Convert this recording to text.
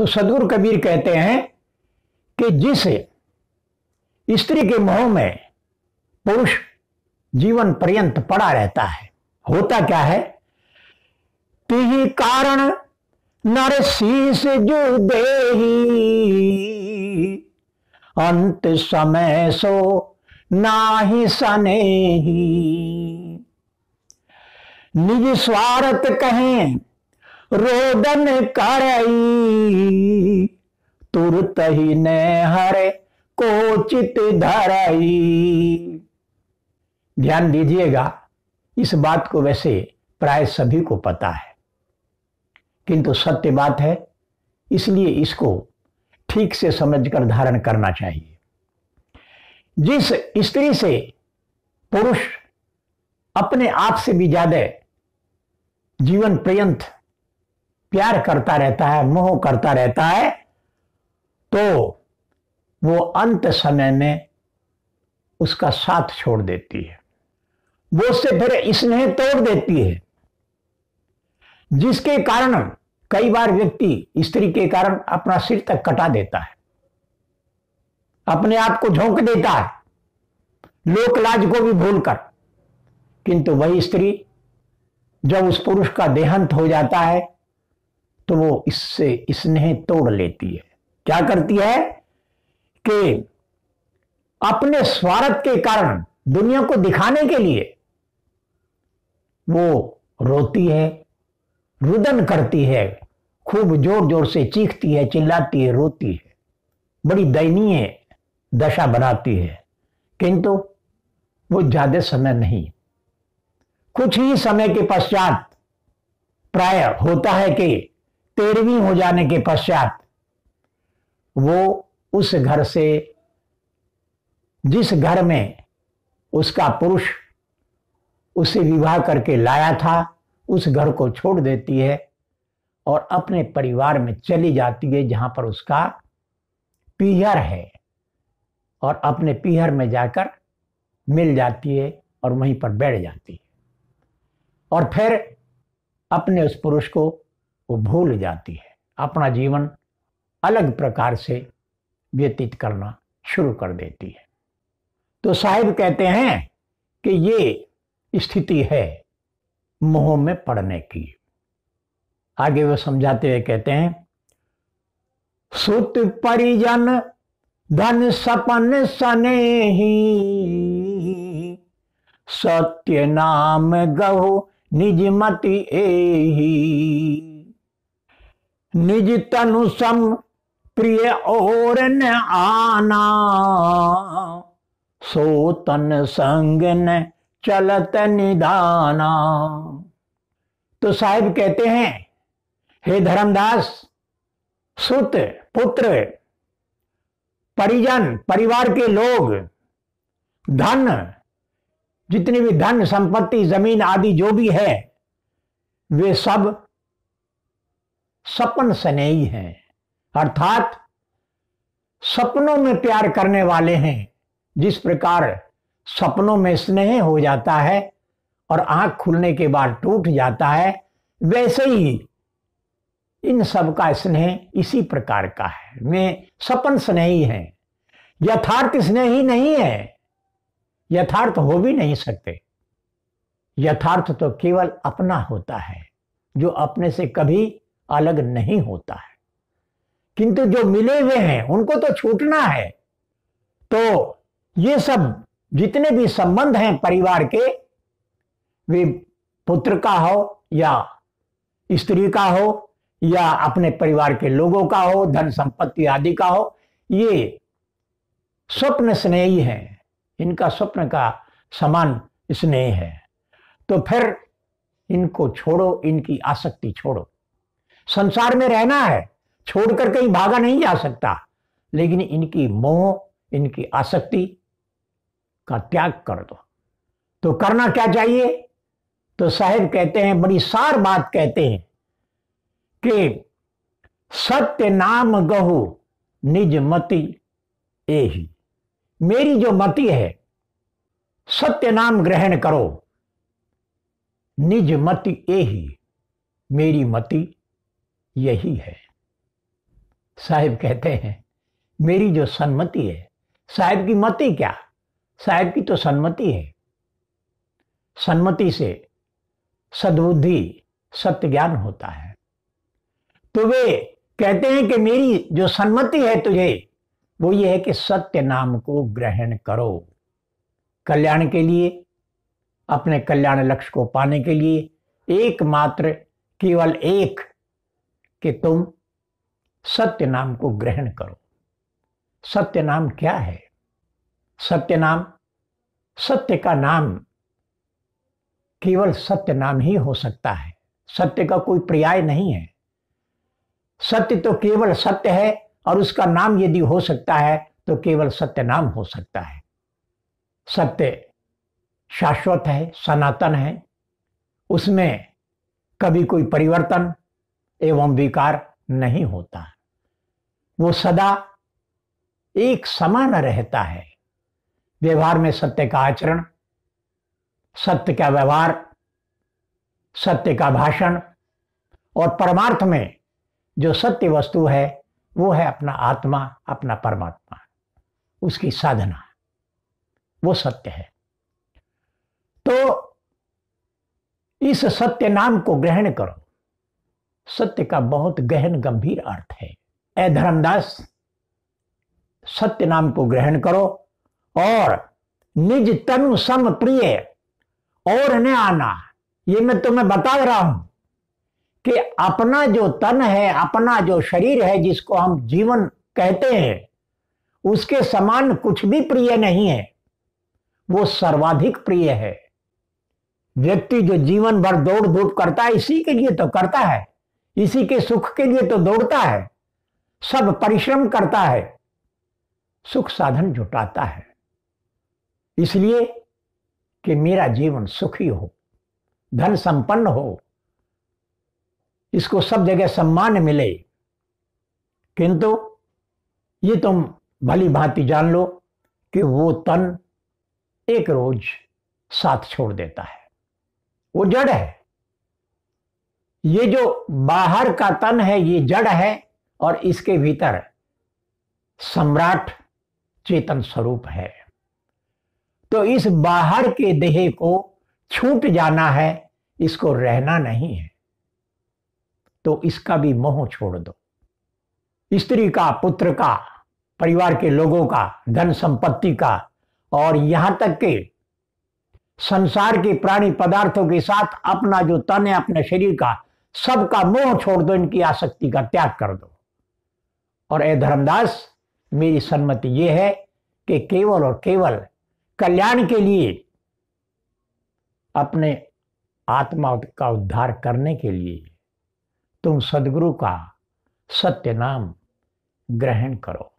तो सदगुरु कबीर कहते हैं कि जिस स्त्री के मोह में पुरुष जीवन पर्यंत पड़ा रहता है होता क्या है तिही कारण नर शीस जो दे अंत समय सो नाही सने ही निज स्वार्थ कहें रोदन करई तुरत ही ने हरे कोचित धरई ध्यान दीजिएगा इस बात को वैसे प्राय सभी को पता है किंतु सत्य बात है इसलिए इसको ठीक से समझकर धारण करना चाहिए जिस स्त्री से पुरुष अपने आप से भी ज्यादा जीवन पर्यंत प्यार करता रहता है मोह करता रहता है तो वो अंत समय में उसका साथ छोड़ देती है वो उससे फिर स्नेह तोड़ देती है जिसके कारण कई बार व्यक्ति स्त्री के कारण अपना सिर तक कटा देता है अपने आप को झोंक देता है लोकलाज को भी भूलकर किंतु वही स्त्री जब उस पुरुष का देहांत हो जाता है तो वो इससे स्नेह तोड़ लेती है क्या करती है कि अपने स्वार्थ के कारण दुनिया को दिखाने के लिए वो रोती है रुदन करती है खूब जोर जोर से चीखती है चिल्लाती है रोती है बड़ी दयनीय दशा बनाती है किंतु वो ज्यादा समय नहीं कुछ ही समय के पश्चात प्राय होता है कि तेरहवीं हो जाने के पश्चात वो उस घर से जिस घर में उसका पुरुष उसे विवाह करके लाया था उस घर को छोड़ देती है और अपने परिवार में चली जाती है जहां पर उसका पीहर है और अपने पीहर में जाकर मिल जाती है और वहीं पर बैठ जाती है और फिर अपने उस पुरुष को वो भूल जाती है अपना जीवन अलग प्रकार से व्यतीत करना शुरू कर देती है तो साहिब कहते हैं कि ये स्थिति है मोह में पड़ने की आगे वो समझाते हुए कहते हैं सुत परिजन धन सपन सने ही सत्य नाम गहो निजमति एही निज तनु सम प्रिय और न आना सो तन संग न चलत निधाना तो साहिब कहते हैं हे धर्मदास सुत पुत्र परिजन परिवार के लोग धन जितनी भी धन संपत्ति जमीन आदि जो भी है वे सब सपन सनेई हैं अर्थात सपनों में प्यार करने वाले हैं जिस प्रकार सपनों में स्नेह हो जाता है और आंख खुलने के बाद टूट जाता है वैसे ही इन सब का स्नेह इसी प्रकार का है वे सपन स्नेही है यथार्थ स्नेही नहीं है यथार्थ हो भी नहीं सकते यथार्थ तो केवल अपना होता है जो अपने से कभी अलग नहीं होता है किंतु जो मिले हुए हैं उनको तो छूटना है तो ये सब जितने भी संबंध हैं परिवार के वे पुत्र का हो या स्त्री का हो या अपने परिवार के लोगों का हो धन संपत्ति आदि का हो ये स्वप्न स्नेही है इनका स्वप्न का समान स्नेह है तो फिर इनको छोड़ो इनकी आसक्ति छोड़ो संसार में रहना है छोड़कर कहीं भागा नहीं जा सकता लेकिन इनकी मोह इनकी आसक्ति का त्याग कर दो तो करना क्या चाहिए तो साहेब कहते हैं बड़ी सार बात कहते हैं कि सत्य नाम गहु निज मति एही मेरी जो मति है सत्य नाम ग्रहण करो निज मति एही मेरी मति यही है साहिब कहते हैं मेरी जो सन्मति है साहिब की मति क्या साहिब की तो सन्मति है सन्मति से सदबुद्धि सत्य ज्ञान होता है तो वे कहते हैं कि मेरी जो सन्मति है तुझे वो ये है कि सत्य नाम को ग्रहण करो कल्याण के लिए अपने कल्याण लक्ष्य को पाने के लिए एकमात्र केवल एक कि तुम सत्य नाम को ग्रहण करो सत्य नाम क्या है सत्य नाम सत्य का नाम केवल सत्य नाम ही हो सकता है सत्य का कोई पर्याय नहीं है सत्य तो केवल सत्य है और उसका नाम यदि हो सकता है तो केवल सत्य नाम हो सकता है सत्य शाश्वत है सनातन है उसमें कभी कोई परिवर्तन एवं विकार नहीं होता वो सदा एक समान रहता है व्यवहार में सत्य का आचरण सत्य का व्यवहार सत्य का भाषण और परमार्थ में जो सत्य वस्तु है वो है अपना आत्मा अपना परमात्मा उसकी साधना वो सत्य है तो इस सत्य नाम को ग्रहण करो सत्य का बहुत गहन गंभीर अर्थ है ए धर्मदास सत्य नाम को ग्रहण करो और निज तनु सम प्रिय और न आना ये मैं तुम्हें बता रहा हूं कि अपना जो तन है अपना जो शरीर है जिसको हम जीवन कहते हैं उसके समान कुछ भी प्रिय नहीं है वो सर्वाधिक प्रिय है व्यक्ति जो जीवन भर दौड़ धूप करता है इसी के लिए तो करता है इसी के सुख के लिए तो दौड़ता है सब परिश्रम करता है सुख साधन जुटाता है इसलिए कि मेरा जीवन सुखी हो धन संपन्न हो इसको सब जगह सम्मान मिले किंतु ये तुम भली भांति जान लो कि वो तन एक रोज साथ छोड़ देता है वो जड़ है ये जो बाहर का तन है ये जड़ है और इसके भीतर सम्राट चेतन स्वरूप है तो इस बाहर के देह को छूट जाना है इसको रहना नहीं है तो इसका भी मोह छोड़ दो स्त्री का पुत्र का परिवार के लोगों का धन संपत्ति का और यहां तक के संसार के प्राणी पदार्थों के साथ अपना जो तन है अपने शरीर का सबका मोह छोड़ दो इनकी आसक्ति का त्याग कर दो और ए धर्मदास मेरी सन्मति यह है कि केवल और केवल कल्याण के लिए अपने आत्मा का उद्धार करने के लिए तुम सदगुरु का सत्य नाम ग्रहण करो